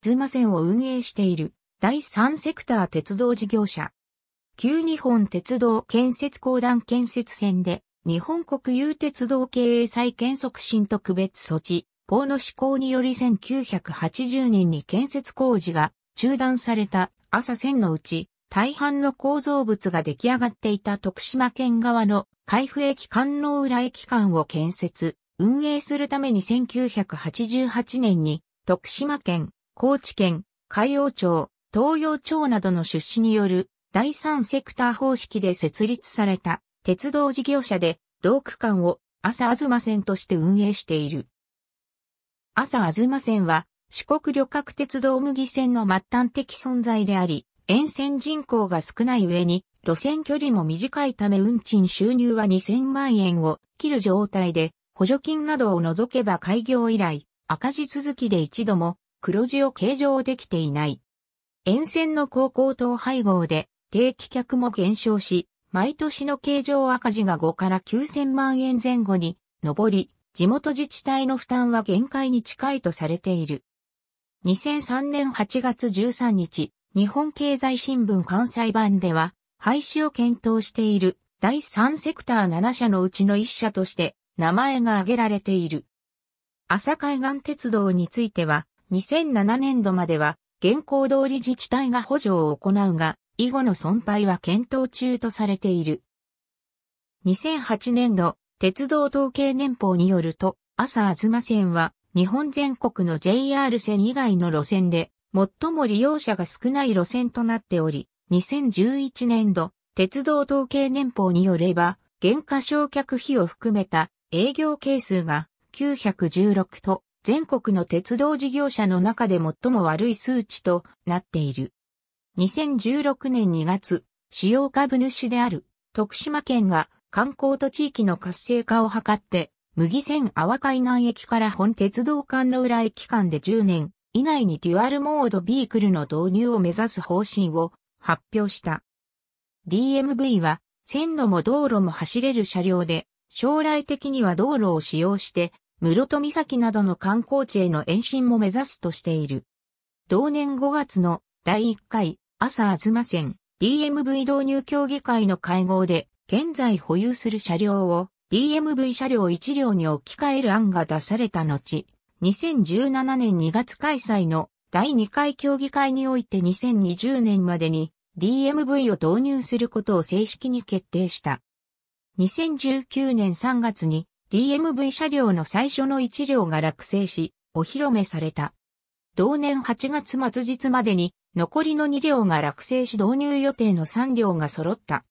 津馬線を運営している第三セクター鉄道事業者。旧日本鉄道建設公団建設線で日本国有鉄道経営再建促進特別措置法の施行により1980年に建設工事が中断された朝線のうち大半の構造物が出来上がっていた徳島県側の海部駅観音浦駅間を建設、運営するために1988年に徳島県高知県、海洋町、東洋町などの出資による第三セクター方式で設立された鉄道事業者で同区間を朝東線として運営している。朝東線は四国旅客鉄道麦線の末端的存在であり、沿線人口が少ない上に路線距離も短いため運賃収入は2000万円を切る状態で補助金などを除けば開業以来赤字続きで一度も黒字を計上できていない。沿線の高校等配合で定期客も減少し、毎年の計上赤字が5から9000万円前後に上り、地元自治体の負担は限界に近いとされている。2003年8月13日、日本経済新聞関西版では、廃止を検討している第3セクター7社のうちの1社として名前が挙げられている。朝海岸鉄道については、2007年度までは、現行通り自治体が補助を行うが、以後の損廃は検討中とされている。2008年度、鉄道統計年報によると、朝あずま線は、日本全国の JR 線以外の路線で、最も利用者が少ない路線となっており、2011年度、鉄道統計年報によれば、減価償却費を含めた営業係数が916と全国の鉄道事業者の中で最も悪い数値となっている。2016年2月、主要株主である徳島県が観光と地域の活性化を図って、麦線阿波海南駅から本鉄道館の裏駅間で10年以内にデュアルモードビークルの導入を目指す方針を発表した。DMV は線路も道路も走れる車両で、将来的には道路を使用して室戸岬などの観光地への延伸も目指すとしている。同年5月の第1回朝あずま線 DMV 導入協議会の会合で現在保有する車両を DMV 車両1両に置き換える案が出された後、2017年2月開催の第2回協議会において2020年までに DMV を導入することを正式に決定した。2019年3月に DMV 車両の最初の1両が落成し、お披露目された。同年8月末日までに残りの2両が落成し導入予定の3両が揃った。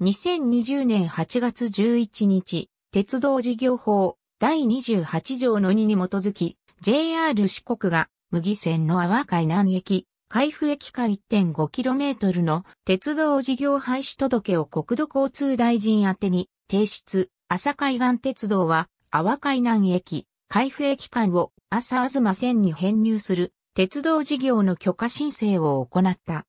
2020年8月11日、鉄道事業法第28条の2に基づき、JR 四国が麦線の阿波海南駅、海部駅間 1.5km の鉄道事業廃止届を国土交通大臣宛てに提出、朝海岸鉄道は、阿波海南駅、海部駅間を朝東線に編入する鉄道事業の許可申請を行った。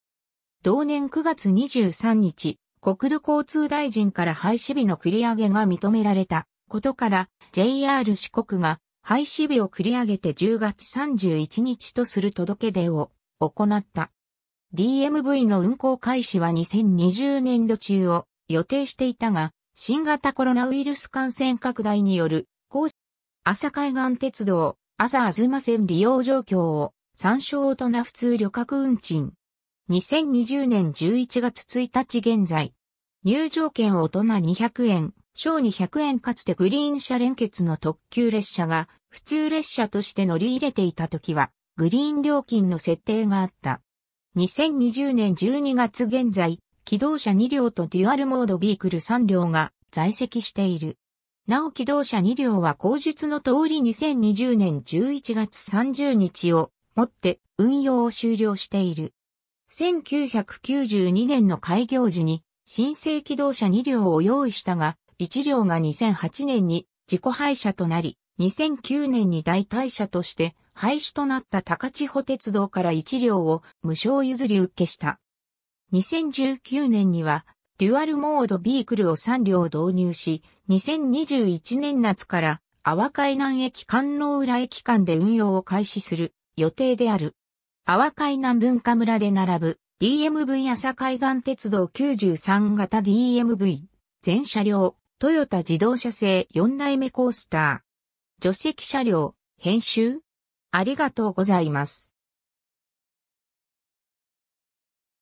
同年9月23日、国土交通大臣から廃止日の繰り上げが認められたことから JR 四国が廃止日を繰り上げて10月31日とする届け出を行った。DMV の運行開始は2020年度中を予定していたが、新型コロナウイルス感染拡大による、高朝海岸鉄道、朝あずま線利用状況を参照大人普通旅客運賃。2020年11月1日現在。入場券大人200円、小200円かつてグリーン車連結の特急列車が普通列車として乗り入れていた時はグリーン料金の設定があった。2020年12月現在、機動車2両とデュアルモードビークル3両が在籍している。なお機動車2両は口述の通り2020年11月30日をもって運用を終了している。1992年の開業時に新生機動車2両を用意したが、1両が2008年に自己廃車となり、2009年に代替車として廃止となった高千穂鉄道から1両を無償譲り受けした。2019年には、デュアルモードビークルを3両導入し、2021年夏から、阿波海南駅観音浦駅間で運用を開始する予定である。阿波海南文化村で並ぶ DMV 朝海岸鉄道93型 DMV 全車両トヨタ自動車製4代目コースター。助席車両編集ありがとうございます。